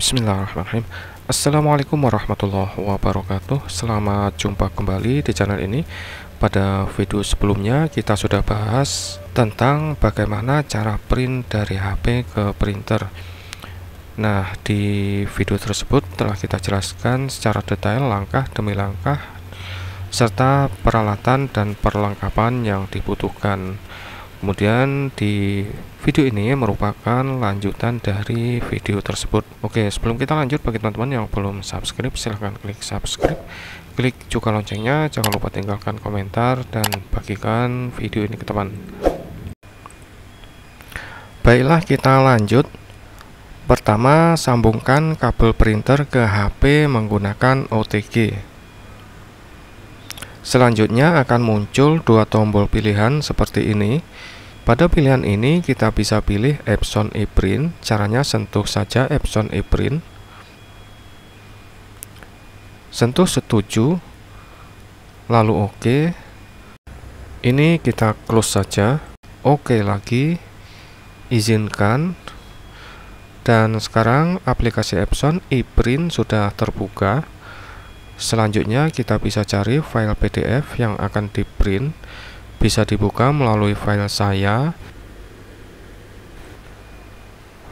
Bismillahirrahmanirrahim Assalamualaikum warahmatullahi wabarakatuh Selamat jumpa kembali di channel ini Pada video sebelumnya kita sudah bahas Tentang bagaimana cara print dari HP ke printer Nah di video tersebut telah kita jelaskan secara detail langkah demi langkah Serta peralatan dan perlengkapan yang dibutuhkan Kemudian di Video ini merupakan lanjutan dari video tersebut. Oke, sebelum kita lanjut bagi teman-teman yang belum subscribe silahkan klik subscribe, klik juga loncengnya, jangan lupa tinggalkan komentar dan bagikan video ini ke teman. Baiklah, kita lanjut. Pertama, sambungkan kabel printer ke HP menggunakan OTG. Selanjutnya akan muncul dua tombol pilihan seperti ini pada pilihan ini kita bisa pilih epson eprint, caranya sentuh saja epson eprint. Sentuh setuju, lalu oke. Okay. Ini kita close saja, oke okay lagi, izinkan. Dan sekarang aplikasi epson eprint sudah terbuka. Selanjutnya kita bisa cari file PDF yang akan di print bisa dibuka melalui file saya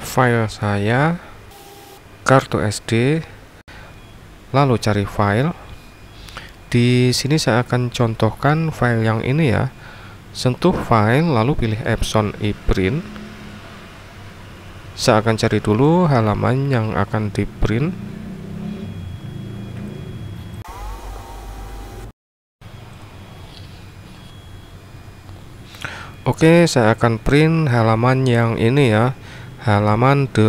file saya kartu SD lalu cari file di sini saya akan contohkan file yang ini ya sentuh file lalu pilih Epson ePrint saya akan cari dulu halaman yang akan di print Oke saya akan print halaman yang ini ya halaman 18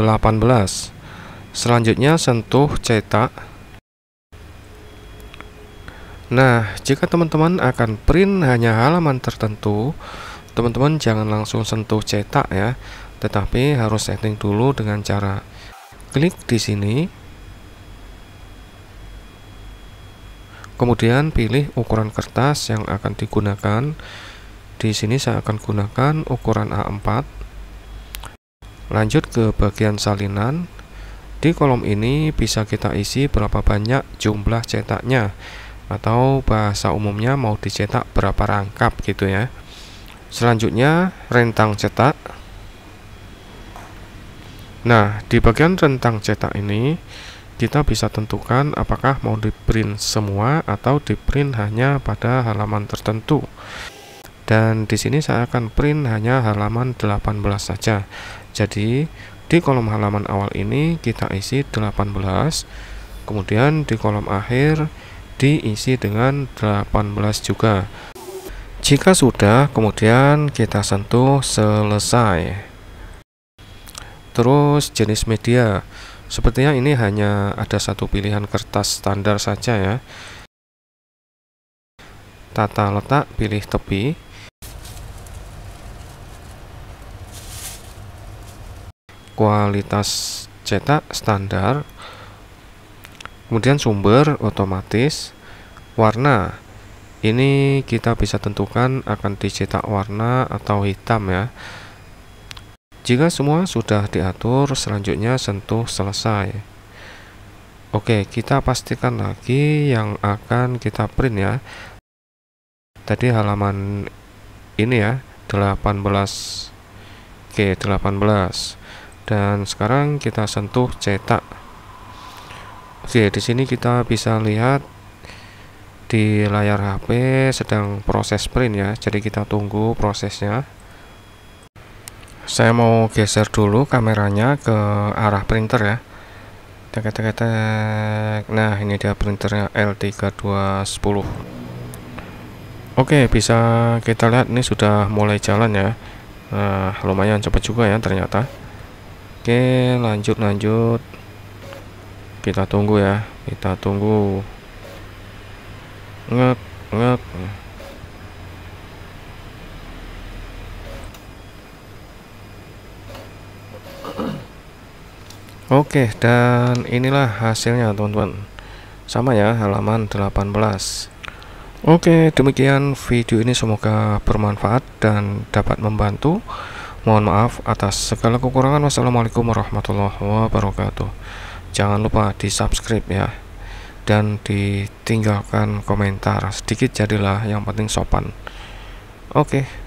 selanjutnya sentuh cetak nah jika teman-teman akan print hanya halaman tertentu teman-teman jangan langsung sentuh cetak ya tetapi harus setting dulu dengan cara klik di sini kemudian pilih ukuran kertas yang akan digunakan di sini saya akan gunakan ukuran A4. Lanjut ke bagian salinan. Di kolom ini bisa kita isi berapa banyak jumlah cetaknya atau bahasa umumnya mau dicetak berapa rangkap gitu ya. Selanjutnya rentang cetak. Nah, di bagian rentang cetak ini kita bisa tentukan apakah mau di print semua atau di print hanya pada halaman tertentu dan di sini saya akan print hanya halaman 18 saja jadi di kolom halaman awal ini kita isi 18 kemudian di kolom akhir diisi dengan 18 juga jika sudah kemudian kita sentuh selesai terus jenis media sepertinya ini hanya ada satu pilihan kertas standar saja ya tata letak pilih tepi kualitas cetak standar kemudian sumber otomatis warna ini kita bisa tentukan akan dicetak warna atau hitam ya jika semua sudah diatur selanjutnya sentuh selesai oke kita pastikan lagi yang akan kita print ya tadi halaman ini ya 18 oke 18 dan sekarang kita sentuh cetak oke di sini kita bisa lihat di layar HP sedang proses print ya jadi kita tunggu prosesnya saya mau geser dulu kameranya ke arah printer ya tek tek nah ini dia printernya L3210 oke bisa kita lihat ini sudah mulai jalan ya nah lumayan cepat juga ya ternyata Oke, lanjut lanjut. Kita tunggu ya, kita tunggu. Ngek, ngek. Oke, dan inilah hasilnya teman-teman. Sama ya, halaman 18. Oke, demikian video ini semoga bermanfaat dan dapat membantu. Mohon maaf atas segala kekurangan. Wassalamualaikum warahmatullahi wabarakatuh. Jangan lupa di subscribe ya dan ditinggalkan komentar sedikit jadilah yang penting sopan. Oke. Okay.